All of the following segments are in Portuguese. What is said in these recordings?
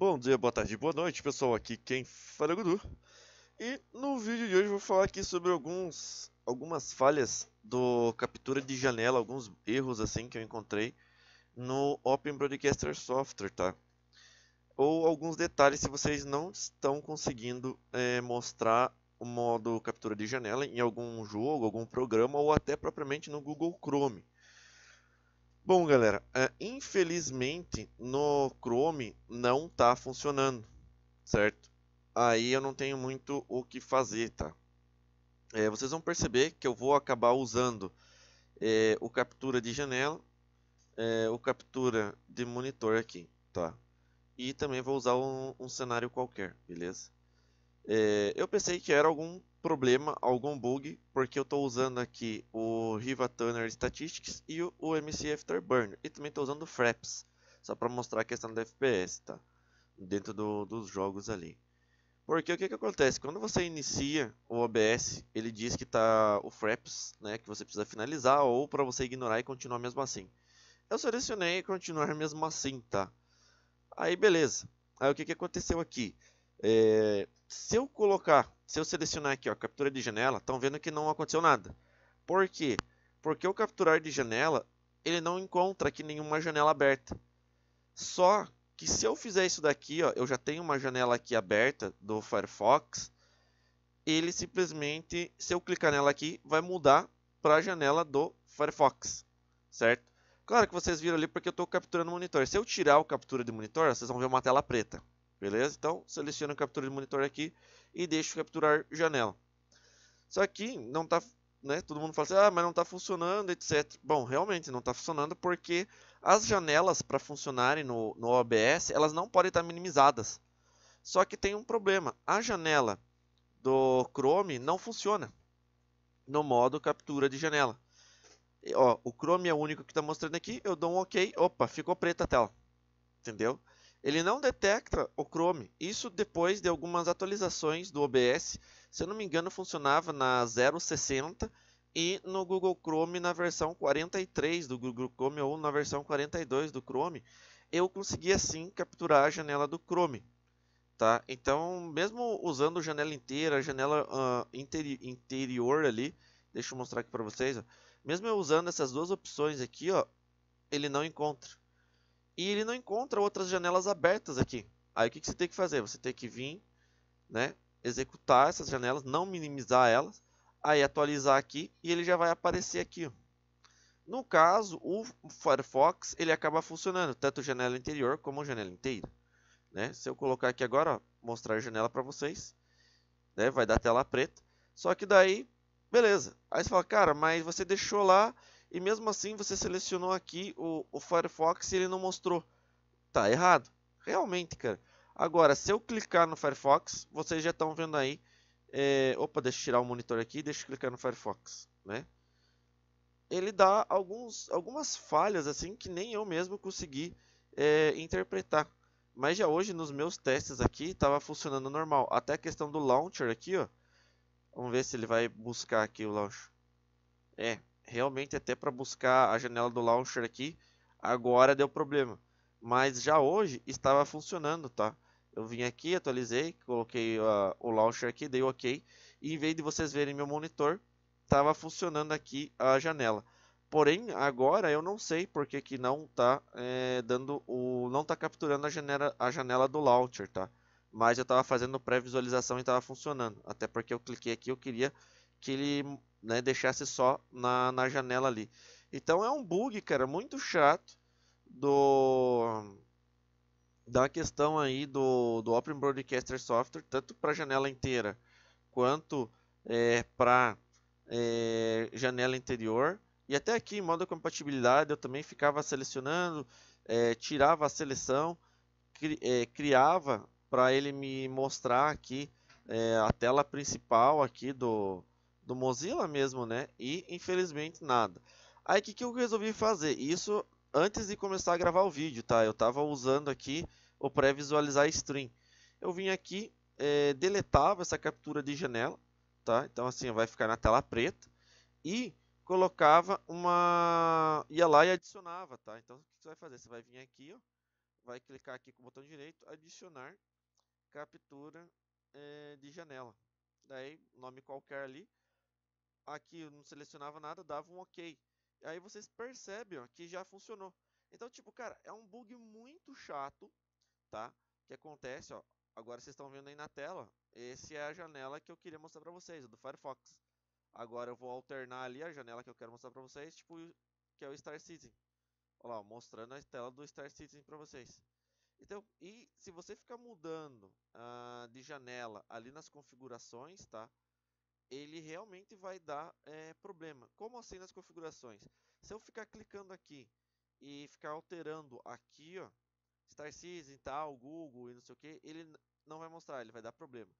Bom dia, boa tarde, boa noite, pessoal. Aqui quem fala é o Guru. E no vídeo de hoje vou falar aqui sobre alguns algumas falhas do captura de janela, alguns erros assim que eu encontrei no Open Broadcaster Software, tá? Ou alguns detalhes se vocês não estão conseguindo é, mostrar o modo captura de janela em algum jogo, algum programa ou até propriamente no Google Chrome. Bom, galera, ah, infelizmente no Chrome não está funcionando, certo? Aí eu não tenho muito o que fazer, tá? É, vocês vão perceber que eu vou acabar usando é, o captura de janela, é, o captura de monitor aqui, tá? E também vou usar um, um cenário qualquer, beleza? É, eu pensei que era algum problema, algum bug, porque eu estou usando aqui o Riva Turner Statistics e o, o MC Afterburner. E também estou usando o Fraps, só para mostrar a questão do FPS, tá? Dentro do, dos jogos ali. Porque o que, que acontece? Quando você inicia o OBS, ele diz que tá o Fraps, né? Que você precisa finalizar ou para você ignorar e continuar mesmo assim. Eu selecionei continuar mesmo assim, tá? Aí beleza. Aí o que, que aconteceu aqui? É, se eu colocar, se eu selecionar aqui, ó, captura de janela, estão vendo que não aconteceu nada. Por quê? Porque o capturar de janela, ele não encontra aqui nenhuma janela aberta. Só que se eu fizer isso daqui, ó, eu já tenho uma janela aqui aberta do Firefox, ele simplesmente, se eu clicar nela aqui, vai mudar para a janela do Firefox, certo? Claro que vocês viram ali porque eu estou capturando o monitor. Se eu tirar o captura de monitor, vocês vão ver uma tela preta. Beleza? Então, seleciono a captura de monitor aqui e deixo capturar janela. Só que não está, né? Todo mundo fala assim, ah, mas não está funcionando, etc. Bom, realmente não está funcionando porque as janelas para funcionarem no, no OBS, elas não podem estar minimizadas. Só que tem um problema, a janela do Chrome não funciona no modo captura de janela. ó, o Chrome é o único que está mostrando aqui, eu dou um OK, opa, ficou preta a tela, entendeu? ele não detecta o Chrome. Isso depois de algumas atualizações do OBS. Se eu não me engano, funcionava na 060 e no Google Chrome na versão 43 do Google Chrome ou na versão 42 do Chrome, eu consegui assim capturar a janela do Chrome. Tá? Então, mesmo usando janela inteira, janela uh, interi interior ali, deixa eu mostrar aqui para vocês, ó. mesmo eu usando essas duas opções aqui, ó, ele não encontra. E ele não encontra outras janelas abertas aqui. Aí o que, que você tem que fazer? Você tem que vir, né, executar essas janelas, não minimizar elas, aí atualizar aqui e ele já vai aparecer aqui. Ó. No caso, o Firefox ele acaba funcionando tanto janela interior como janela inteira. Né? Se eu colocar aqui agora, ó, mostrar a janela para vocês, né? vai dar tela preta. Só que daí, beleza. Aí você fala, cara, mas você deixou lá e mesmo assim você selecionou aqui o, o Firefox e ele não mostrou. Tá errado. Realmente, cara. Agora, se eu clicar no Firefox, vocês já estão vendo aí. É... Opa, deixa eu tirar o monitor aqui e deixa eu clicar no Firefox, né? Ele dá alguns, algumas falhas assim que nem eu mesmo consegui é, interpretar. Mas já hoje nos meus testes aqui estava funcionando normal. Até a questão do launcher aqui, ó. Vamos ver se ele vai buscar aqui o launcher. É, realmente até para buscar a janela do launcher aqui, agora deu problema. Mas já hoje estava funcionando, tá? Eu vim aqui, atualizei, coloquei uh, o launcher aqui, dei ok. E em vez de vocês verem meu monitor, estava funcionando aqui a janela. Porém, agora eu não sei porque que não está é, eh, dando o, não tá capturando a janela, a janela do launcher, tá? Mas eu estava fazendo pré-visualização e estava funcionando. Até porque eu cliquei aqui, eu queria que ele né, deixasse só na, na janela ali. Então é um bug, cara, muito chato do da questão aí do, do Open Broadcaster Software, tanto para janela inteira quanto é, para é, janela interior. E até aqui em modo compatibilidade eu também ficava selecionando, é, tirava a seleção, cri, é, criava para ele me mostrar aqui é, a tela principal aqui do, do Mozilla mesmo, né? E infelizmente nada. Aí o que, que eu resolvi fazer? Isso antes de começar a gravar o vídeo, tá? Eu estava usando aqui o pré-visualizar stream. Eu vim aqui, é, deletava essa captura de janela, tá? Então assim, vai ficar na tela preta. E colocava uma... ia lá e adicionava, tá? Então o que você vai fazer? Você vai vir aqui, ó, vai clicar aqui com o botão direito, adicionar captura é, de janela. Daí, nome qualquer ali aqui eu não selecionava nada, dava um ok. Aí vocês percebem ó, que já funcionou. Então, tipo, cara, é um bug muito chato, tá? Que acontece, ó. Agora vocês estão vendo aí na tela. Essa é a janela que eu queria mostrar pra vocês, do Firefox. Agora eu vou alternar ali a janela que eu quero mostrar pra vocês, tipo, que é o Star Citizen. Olha lá, mostrando a tela do Star Citizen pra vocês. Então, e se você ficar mudando uh, de janela ali nas configurações, tá? ele realmente vai dar é, problema. Como assim nas configurações? Se eu ficar clicando aqui e ficar alterando aqui, ó, Star Citizen, tal, Google e não sei o que, ele não vai mostrar, ele vai dar problema.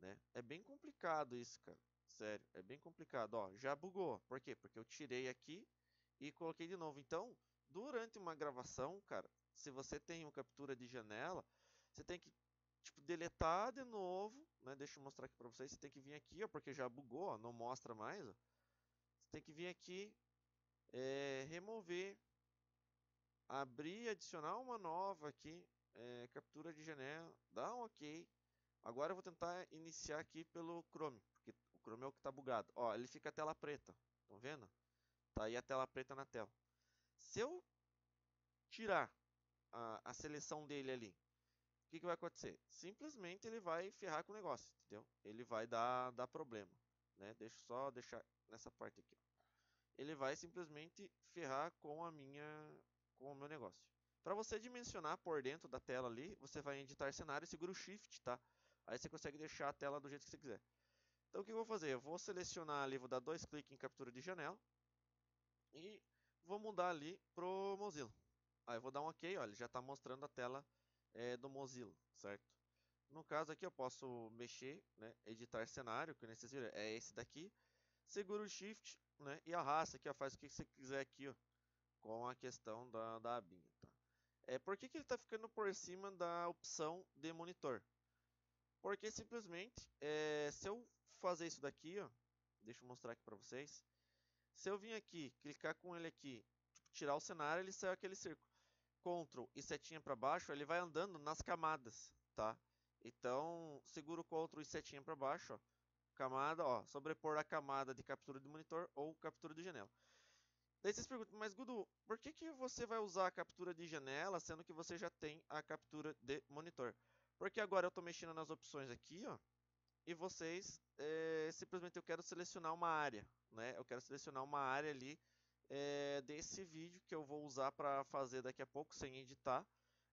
Né? É bem complicado isso, cara. Sério, é bem complicado. Ó, já bugou. Por quê? Porque eu tirei aqui e coloquei de novo. Então, durante uma gravação, cara, se você tem uma captura de janela, você tem que tipo, deletar de novo né? Deixa eu mostrar aqui para vocês. Você tem que vir aqui, ó, porque já bugou, ó, não mostra mais. Ó. Você tem que vir aqui, é, remover, abrir, adicionar uma nova aqui, é, captura de janela, dá um OK. Agora eu vou tentar iniciar aqui pelo Chrome, porque o Chrome é o que está bugado. Ó, ele fica a tela preta, estão vendo? Tá aí a tela preta na tela. Se eu tirar a, a seleção dele ali o que, que vai acontecer? Simplesmente ele vai ferrar com o negócio, entendeu? Ele vai dar, dar problema, né? Deixa eu só deixar nessa parte aqui. Ele vai simplesmente ferrar com a minha, com o meu negócio. Para você dimensionar por dentro da tela ali, você vai editar cenário e segura o Shift, tá? Aí você consegue deixar a tela do jeito que você quiser. Então o que eu vou fazer? Eu vou selecionar ali, vou dar dois cliques em captura de janela e vou mudar ali pro Mozilla. Aí eu vou dar um OK, olha, já está mostrando a tela é, do Mozilla, certo? No caso aqui eu posso mexer, né, editar cenário, que vocês viram, é esse daqui. Seguro o Shift né, e arrasta aqui, ó, faz o que você quiser aqui, ó, com a questão da, da abinha. Tá? É, por que, que ele está ficando por cima da opção de monitor? Porque simplesmente, é, se eu fazer isso daqui, ó, deixa eu mostrar aqui para vocês. Se eu vir aqui, clicar com ele aqui, tipo, tirar o cenário, ele sai aquele círculo. Ctrl e setinha para baixo, ele vai andando nas camadas, tá? Então, seguro Ctrl e setinha para baixo, ó, camada, ó, sobrepor a camada de captura de monitor ou captura de janela. Daí vocês perguntam, mas Gudu, por que, que você vai usar a captura de janela, sendo que você já tem a captura de monitor? Porque agora eu estou mexendo nas opções aqui, ó, e vocês, é, simplesmente eu quero selecionar uma área, né? Eu quero selecionar uma área ali é, desse vídeo que eu vou usar para fazer daqui a pouco sem editar.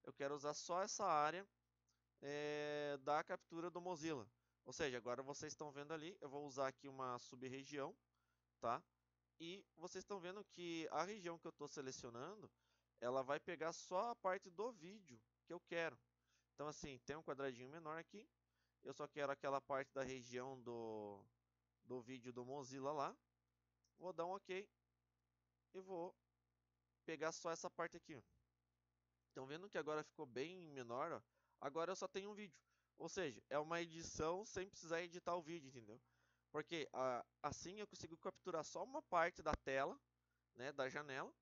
Eu quero usar só essa área é, da captura do Mozilla. Ou seja, agora vocês estão vendo ali, eu vou usar aqui uma sub-região, tá? E vocês estão vendo que a região que eu estou selecionando, ela vai pegar só a parte do vídeo que eu quero. Então assim, tem um quadradinho menor aqui, eu só quero aquela parte da região do, do vídeo do Mozilla lá. Vou dar um OK e vou pegar só essa parte aqui. Estão vendo que agora ficou bem menor, ó. Agora eu só tenho um vídeo. Ou seja, é uma edição sem precisar editar o vídeo, entendeu? Porque a, assim eu consigo capturar só uma parte da tela, né, da janela.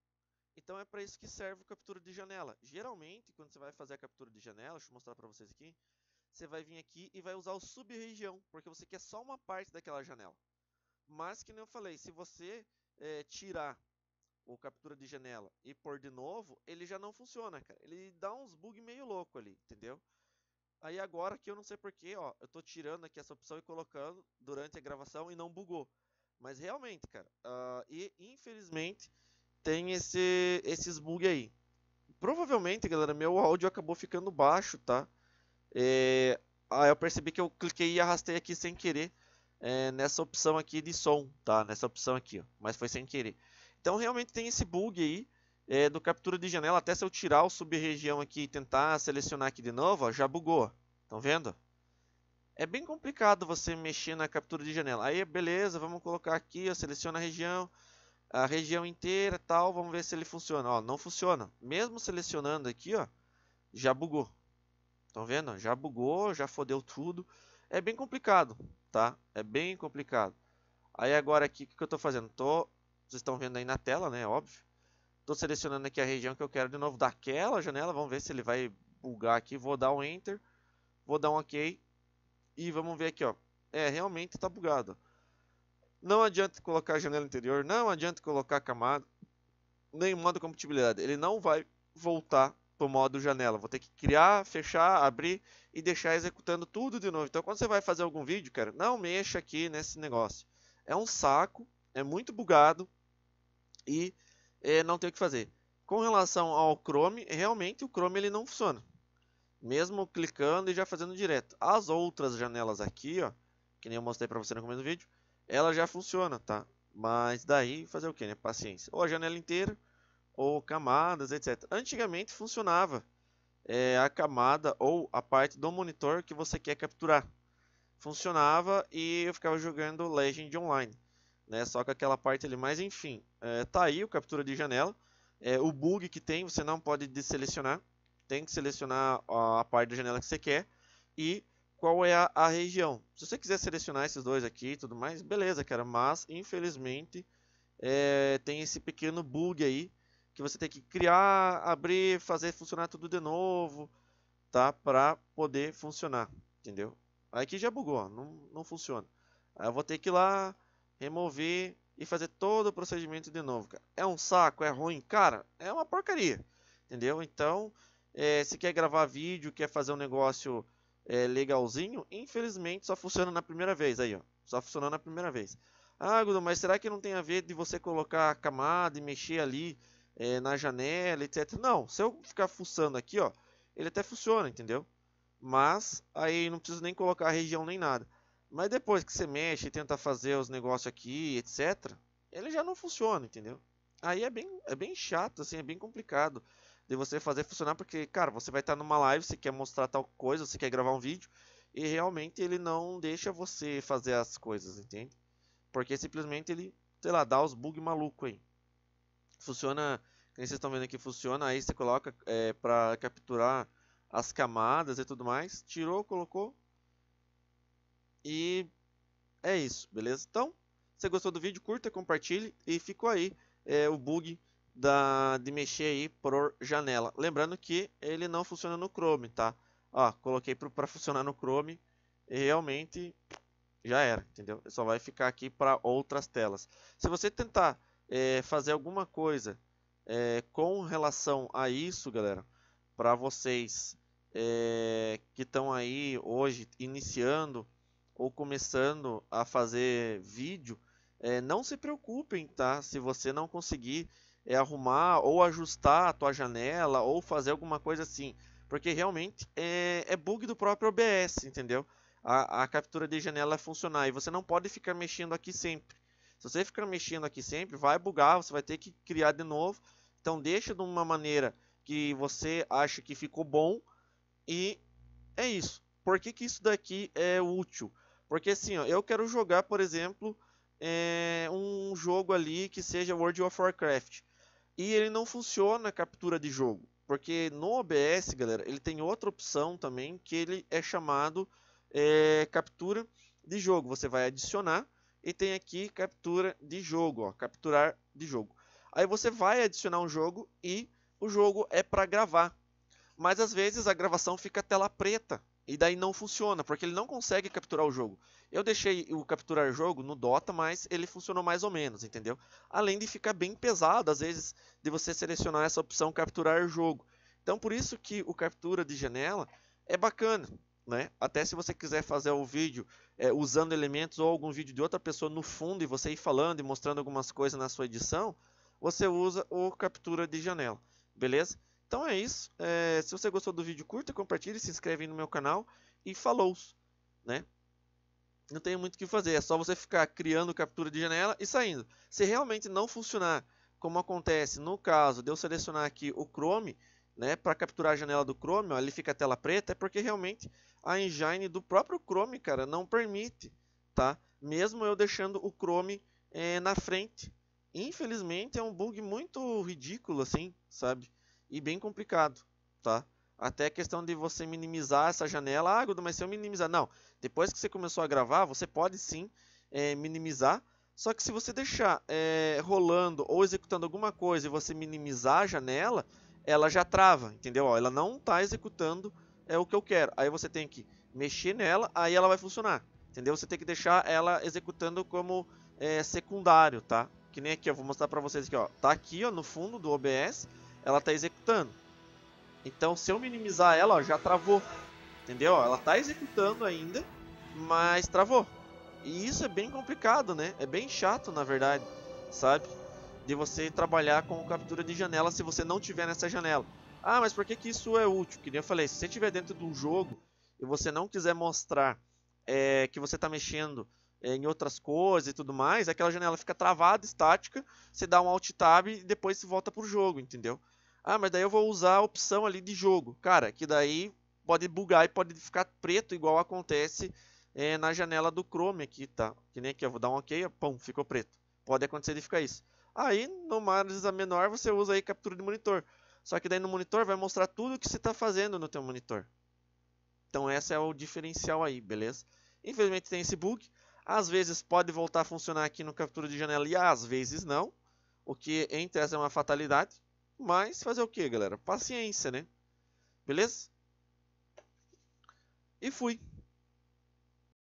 Então é para isso que serve a captura de janela. Geralmente, quando você vai fazer a captura de janela, deixa eu mostrar para vocês aqui. Você vai vir aqui e vai usar o sub-região, porque você quer só uma parte daquela janela. Mas, que nem eu falei, se você é, tirar o captura de janela e pôr de novo, ele já não funciona, cara. Ele dá uns bug meio louco ali, entendeu? Aí agora que eu não sei porquê, ó, eu tô tirando aqui essa opção e colocando durante a gravação e não bugou. Mas realmente, cara, uh, e infelizmente tem esse, esses bug aí. Provavelmente, galera, meu áudio acabou ficando baixo, tá? É, aí ah, eu percebi que eu cliquei e arrastei aqui sem querer é, nessa opção aqui de som, tá? Nessa opção aqui, ó, mas foi sem querer. Então realmente tem esse bug aí é, do captura de janela. Até se eu tirar o sub-região aqui e tentar selecionar aqui de novo, ó, já bugou. Estão vendo? É bem complicado você mexer na captura de janela. Aí beleza, vamos colocar aqui, ó, seleciona a região, a região inteira tal. Vamos ver se ele funciona. Ó, não funciona. Mesmo selecionando aqui, ó, já bugou. Estão vendo? Já bugou, já fodeu tudo. É bem complicado, tá? É bem complicado. Aí agora aqui, o que, que eu estou fazendo? Estou vocês estão vendo aí na tela, né? Óbvio. Estou selecionando aqui a região que eu quero de novo daquela janela. Vamos ver se ele vai bugar aqui. Vou dar um Enter. Vou dar um OK. E vamos ver aqui, ó. É, realmente está bugado. Não adianta colocar janela interior. Não adianta colocar camada. Nem modo compatibilidade. Ele não vai voltar para o modo janela. Vou ter que criar, fechar, abrir e deixar executando tudo de novo. Então, quando você vai fazer algum vídeo, cara, não mexa aqui nesse negócio. É um saco, é muito bugado e é, não tem o que fazer. Com relação ao Chrome, realmente o Chrome ele não funciona. Mesmo clicando e já fazendo direto. As outras janelas aqui, ó, que nem eu mostrei para você no começo do vídeo, ela já funciona, tá? Mas daí fazer o que, né? Paciência. Ou a janela inteira, ou camadas, etc. Antigamente funcionava é, a camada ou a parte do monitor que você quer capturar. Funcionava e eu ficava jogando Legend Online né? Só com aquela parte ali, mas enfim, é, tá aí o captura de janela. É, o bug que tem, você não pode deselecionar, tem que selecionar a, a parte da janela que você quer e qual é a, a, região. Se você quiser selecionar esses dois aqui e tudo mais, beleza, cara, mas infelizmente é, tem esse pequeno bug aí que você tem que criar, abrir, fazer funcionar tudo de novo, tá? Para poder funcionar, entendeu? Aqui já bugou, ó, não, não funciona. Aí eu vou ter que ir lá remover e fazer todo o procedimento de novo, cara. É um saco, é ruim, cara, é uma porcaria, entendeu? Então, é, se quer gravar vídeo, quer fazer um negócio é, legalzinho, infelizmente só funciona na primeira vez, aí ó, só funciona na primeira vez. Ah, Gudu, mas será que não tem a ver de você colocar a camada e mexer ali é, na janela, etc? Não, se eu ficar fuçando aqui, ó, ele até funciona, entendeu? Mas aí não preciso nem colocar a região nem nada. Mas depois que você mexe e tenta fazer os negócios aqui, etc., ele já não funciona, entendeu? Aí é bem, é bem chato, assim, é bem complicado de você fazer funcionar, porque, cara, você vai estar numa live, você quer mostrar tal coisa, você quer gravar um vídeo, e realmente ele não deixa você fazer as coisas, entende? Porque simplesmente ele, sei lá, dá os bug maluco aí. Funciona, como vocês estão vendo aqui, funciona, aí você coloca é, para capturar as camadas e tudo mais, tirou, colocou, e é isso, beleza? Então, se você gostou do vídeo, curta, compartilhe e ficou aí é, o bug da, de mexer aí por janela. Lembrando que ele não funciona no Chrome, tá? Ó, coloquei para funcionar no Chrome e realmente já era, entendeu? Só vai ficar aqui para outras telas. Se você tentar é, fazer alguma coisa é, com relação a isso, galera, para vocês é, que estão aí hoje iniciando ou começando a fazer vídeo, é, não se preocupem, tá? Se você não conseguir é, arrumar ou ajustar a tua janela ou fazer alguma coisa assim, porque realmente é, é bug do próprio OBS, entendeu? A, a captura de janela é funcionar e você não pode ficar mexendo aqui sempre. Se você ficar mexendo aqui sempre, vai bugar, você vai ter que criar de novo. Então deixa de uma maneira que você acha que ficou bom e é isso. Por que, que isso daqui é útil? Porque assim, ó, eu quero jogar, por exemplo, é, um jogo ali que seja World of Warcraft. E ele não funciona captura de jogo. Porque no OBS, galera, ele tem outra opção também que ele é chamado é, captura de jogo. Você vai adicionar e tem aqui captura de jogo, ó, capturar de jogo. Aí você vai adicionar um jogo e o jogo é para gravar. Mas às vezes a gravação fica tela preta e daí não funciona, porque ele não consegue capturar o jogo. Eu deixei o capturar jogo no Dota, mas ele funcionou mais ou menos, entendeu? Além de ficar bem pesado, às vezes, de você selecionar essa opção capturar jogo. Então, por isso que o captura de janela é bacana, né? Até se você quiser fazer o vídeo é, usando elementos ou algum vídeo de outra pessoa no fundo e você ir falando e mostrando algumas coisas na sua edição, você usa o captura de janela, beleza? Então é isso. É, se você gostou do vídeo, curta, compartilhe, se inscreve no meu canal e falou, né? Não tem muito o que fazer, é só você ficar criando captura de janela e saindo. Se realmente não funcionar, como acontece no caso de eu selecionar aqui o Chrome, né, para capturar a janela do Chrome, ó, ele fica a tela preta, é porque realmente a engine do próprio Chrome, cara, não permite, tá? Mesmo eu deixando o Chrome é, na frente. Infelizmente é um bug muito ridículo, assim, sabe? e bem complicado, tá? Até a questão de você minimizar essa janela. Ah, Gudo, mas se eu minimizar. Não, depois que você começou a gravar, você pode sim é, minimizar. Só que se você deixar é, rolando ou executando alguma coisa e você minimizar a janela, ela já trava, entendeu? Ó, ela não está executando é, o que eu quero. Aí você tem que mexer nela, aí ela vai funcionar, entendeu? Você tem que deixar ela executando como é, secundário, tá? Que nem aqui, eu vou mostrar para vocês aqui, ó. Tá aqui, ó, no fundo do OBS, ela está executando executando. Então, se eu minimizar ela, ó, já travou. Entendeu? Ela está executando ainda, mas travou. E isso é bem complicado, né? É bem chato, na verdade, sabe? De você trabalhar com captura de janela se você não tiver nessa janela. Ah, mas por que, que isso é útil? Que nem eu falei, se você estiver dentro de um jogo e você não quiser mostrar é, que você está mexendo é, em outras coisas e tudo mais, aquela janela fica travada, estática, você dá um alt tab e depois se volta pro jogo, entendeu? Ah, mas daí eu vou usar a opção ali de jogo. Cara, que daí pode bugar e pode ficar preto, igual acontece é, na janela do Chrome aqui, tá? Que nem aqui, eu vou dar um OK, pum, ficou preto. Pode acontecer de ficar isso. Aí, no mais a menor, você usa aí captura de monitor. Só que daí no monitor vai mostrar tudo o que você está fazendo no teu monitor. Então esse é o diferencial aí, beleza? Infelizmente tem esse bug. Às vezes pode voltar a funcionar aqui no captura de janela e às vezes não. O que em tese é uma fatalidade. Mas fazer o que, galera? Paciência, né? Beleza? E fui.